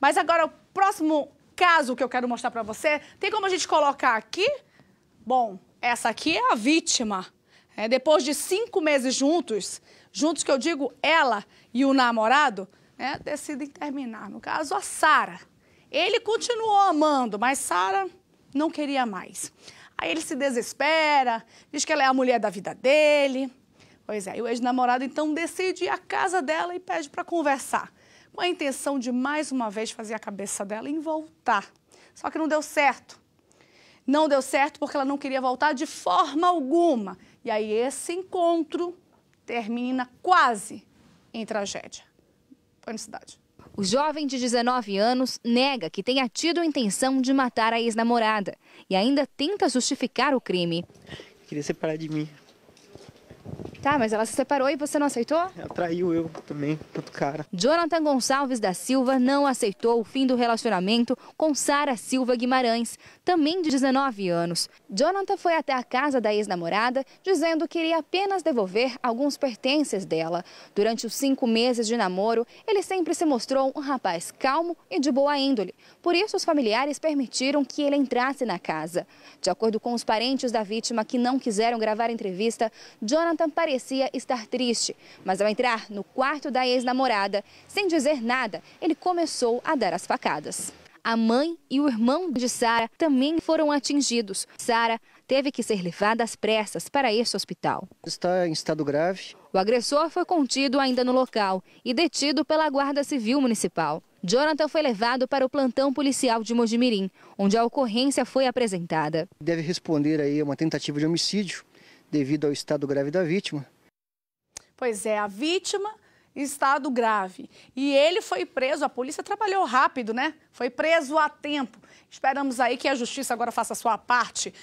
Mas agora, o próximo caso que eu quero mostrar para você, tem como a gente colocar aqui? Bom, essa aqui é a vítima. É, depois de cinco meses juntos, juntos que eu digo ela e o namorado, né, decidem terminar. No caso, a Sara. Ele continuou amando, mas Sara não queria mais. Aí ele se desespera, diz que ela é a mulher da vida dele. Pois é, e o ex-namorado então decide ir à casa dela e pede para conversar com a intenção de mais uma vez fazer a cabeça dela em voltar. Só que não deu certo. Não deu certo porque ela não queria voltar de forma alguma. E aí esse encontro termina quase em tragédia. cidade. O jovem de 19 anos nega que tenha tido a intenção de matar a ex-namorada e ainda tenta justificar o crime. queria separar de mim. Tá, mas ela se separou e você não aceitou? Ela traiu eu também, outro cara. Jonathan Gonçalves da Silva não aceitou o fim do relacionamento com Sara Silva Guimarães, também de 19 anos. Jonathan foi até a casa da ex-namorada dizendo que iria apenas devolver alguns pertences dela. Durante os cinco meses de namoro, ele sempre se mostrou um rapaz calmo e de boa índole. Por isso, os familiares permitiram que ele entrasse na casa. De acordo com os parentes da vítima que não quiseram gravar a entrevista, Jonathan parecia parecia estar triste, mas ao entrar no quarto da ex-namorada, sem dizer nada, ele começou a dar as facadas. A mãe e o irmão de Sara também foram atingidos. Sara teve que ser levada às pressas para este hospital. Está em estado grave. O agressor foi contido ainda no local e detido pela Guarda Civil Municipal. Jonathan foi levado para o plantão policial de Mojimirim, onde a ocorrência foi apresentada. Deve responder aí a uma tentativa de homicídio devido ao estado grave da vítima. Pois é, a vítima estado grave. E ele foi preso, a polícia trabalhou rápido, né? Foi preso a tempo. Esperamos aí que a justiça agora faça a sua parte